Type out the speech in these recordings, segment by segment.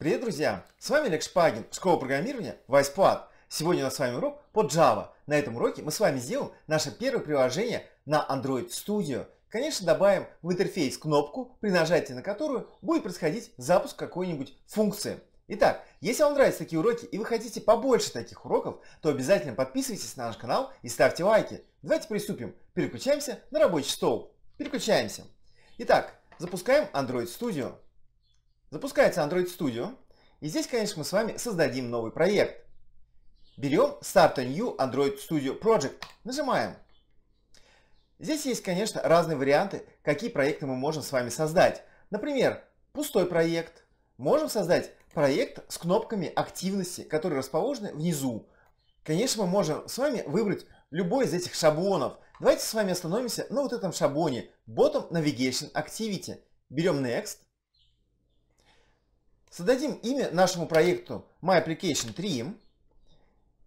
Привет, друзья! С вами Олег Шпагин, школа программирования Вайспад. Сегодня у нас с вами урок по Java. На этом уроке мы с вами сделаем наше первое приложение на Android Studio. Конечно, добавим в интерфейс кнопку, при нажатии на которую будет происходить запуск какой-нибудь функции. Итак, если вам нравятся такие уроки и вы хотите побольше таких уроков, то обязательно подписывайтесь на наш канал и ставьте лайки. Давайте приступим. Переключаемся на рабочий стол. Переключаемся. Итак, запускаем Android Studio. Запускается Android Studio. И здесь, конечно, мы с вами создадим новый проект. Берем Start a New Android Studio Project. Нажимаем. Здесь есть, конечно, разные варианты, какие проекты мы можем с вами создать. Например, пустой проект. Можем создать проект с кнопками активности, которые расположены внизу. Конечно, мы можем с вами выбрать любой из этих шаблонов. Давайте с вами остановимся на вот этом шаблоне Bottom Navigation Activity. Берем Next. Создадим имя нашему проекту My Application 3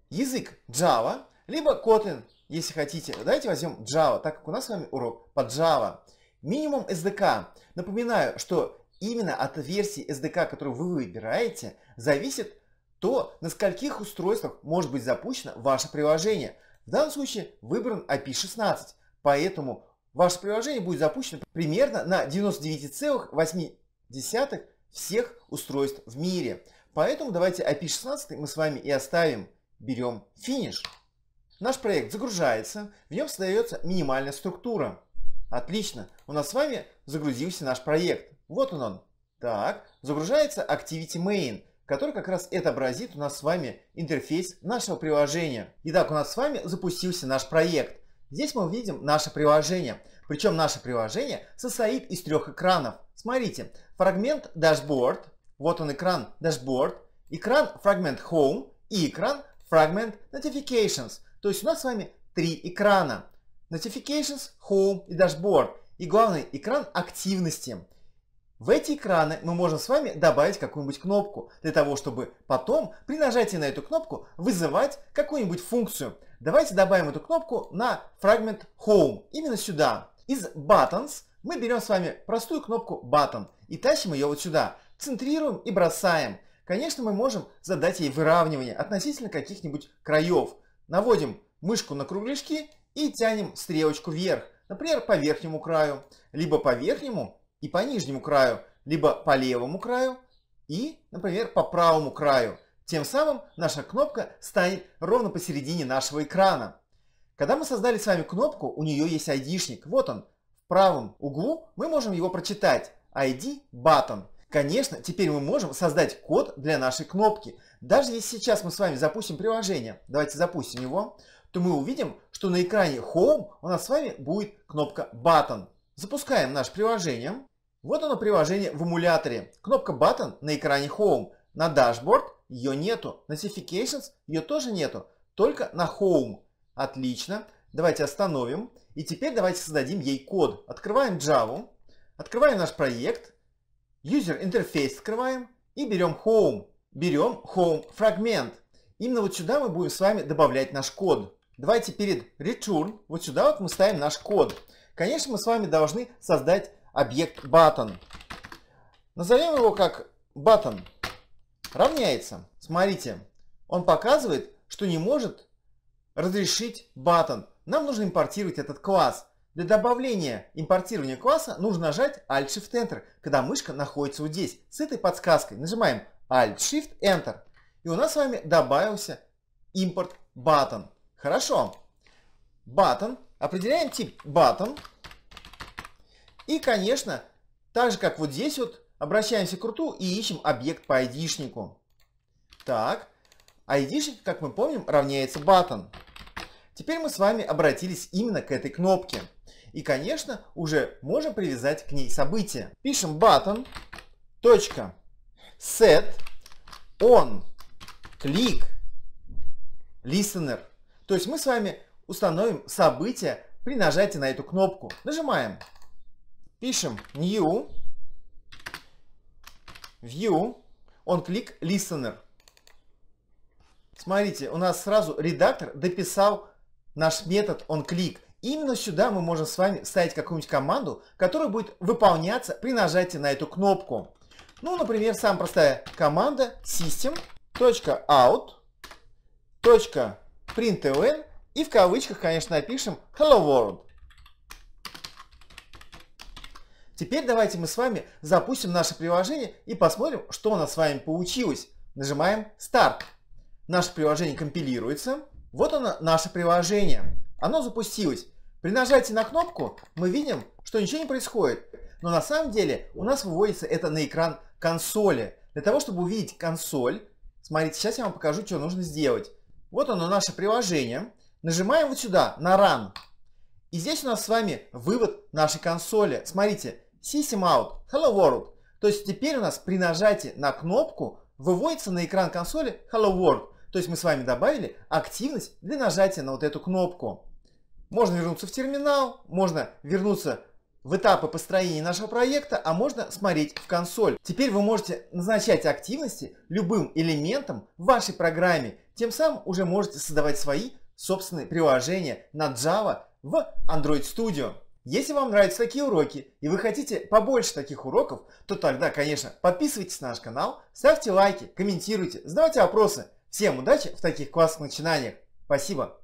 язык Java, либо Kotlin, если хотите. Давайте возьмем Java, так как у нас с вами урок по Java. Минимум SDK. Напоминаю, что именно от версии SDK, которую вы выбираете, зависит то, на скольких устройствах может быть запущено ваше приложение. В данном случае выбран IP16, поэтому ваше приложение будет запущено примерно на 99,8 всех устройств в мире. Поэтому давайте IP16 мы с вами и оставим. Берем финиш. Наш проект загружается, в нем создается минимальная структура. Отлично, у нас с вами загрузился наш проект. Вот он он. Так, загружается Activity Main, который как раз отобразит у нас с вами интерфейс нашего приложения. Итак, у нас с вами запустился наш проект. Здесь мы увидим наше приложение. Причем наше приложение состоит из трех экранов. Смотрите, фрагмент Dashboard, вот он экран Dashboard, экран фрагмент Home и экран фрагмент Notifications. То есть у нас с вами три экрана. Notifications, Home и Dashboard. И главный экран активности. В эти экраны мы можем с вами добавить какую-нибудь кнопку, для того, чтобы потом при нажатии на эту кнопку вызывать какую-нибудь функцию. Давайте добавим эту кнопку на фрагмент Home, именно сюда. Из Buttons мы берем с вами простую кнопку Button и тащим ее вот сюда. Центрируем и бросаем. Конечно, мы можем задать ей выравнивание относительно каких-нибудь краев. Наводим мышку на кругляшки и тянем стрелочку вверх. Например, по верхнему краю. Либо по верхнему и по нижнему краю. Либо по левому краю и, например, по правому краю. Тем самым наша кнопка станет ровно посередине нашего экрана. Когда мы создали с вами кнопку, у нее есть id Вот он. В правом углу мы можем его прочитать. ID button. Конечно, теперь мы можем создать код для нашей кнопки. Даже если сейчас мы с вами запустим приложение, давайте запустим его, то мы увидим, что на экране Home у нас с вами будет кнопка Button. Запускаем наше приложение. Вот оно приложение в эмуляторе. Кнопка Button на экране Home. На Dashboard ее нету. Notifications ее тоже нету. Только на Home. Отлично. Давайте остановим. И теперь давайте создадим ей код. Открываем Java. Открываем наш проект. User Interface открываем. И берем Home. Берем Home фрагмент. Именно вот сюда мы будем с вами добавлять наш код. Давайте перед return, вот сюда вот мы ставим наш код. Конечно, мы с вами должны создать объект button. Назовем его как button. Равняется. Смотрите, он показывает, что не может Разрешить Button. Нам нужно импортировать этот класс. Для добавления импортирования класса нужно нажать Alt-Shift Enter, когда мышка находится вот здесь, с этой подсказкой. Нажимаем Alt-Shift Enter. И у нас с вами добавился импорт button. Хорошо. Button. Определяем тип button. И, конечно, так же, как вот здесь вот, обращаемся к руту и ищем объект по айдишнику. Так. Айдишник, как мы помним, равняется button. Теперь мы с вами обратились именно к этой кнопке. И, конечно, уже можем привязать к ней события. Пишем button .set on click listener. То есть мы с вами установим событие при нажатии на эту кнопку. Нажимаем. Пишем new view on click listener. Смотрите, у нас сразу редактор дописал наш метод он клик. Именно сюда мы можем с вами ставить какую-нибудь команду, которая будет выполняться при нажатии на эту кнопку. Ну, например, самая простая команда system.out.println и в кавычках, конечно, напишем hello world. Теперь давайте мы с вами запустим наше приложение и посмотрим, что у нас с вами получилось. Нажимаем start. Наше приложение компилируется. Вот оно, наше приложение. Оно запустилось. При нажатии на кнопку мы видим, что ничего не происходит. Но на самом деле у нас выводится это на экран консоли. Для того, чтобы увидеть консоль, смотрите, сейчас я вам покажу, что нужно сделать. Вот оно, наше приложение. Нажимаем вот сюда, на Run. И здесь у нас с вами вывод нашей консоли. Смотрите, System Out, Hello World. То есть теперь у нас при нажатии на кнопку выводится на экран консоли Hello World. То есть мы с вами добавили активность для нажатия на вот эту кнопку. Можно вернуться в терминал, можно вернуться в этапы построения нашего проекта, а можно смотреть в консоль. Теперь вы можете назначать активности любым элементом в вашей программе. Тем самым уже можете создавать свои собственные приложения на Java в Android Studio. Если вам нравятся такие уроки и вы хотите побольше таких уроков, то тогда, конечно, подписывайтесь на наш канал, ставьте лайки, комментируйте, задавайте вопросы. Всем удачи в таких классных начинаниях. Спасибо.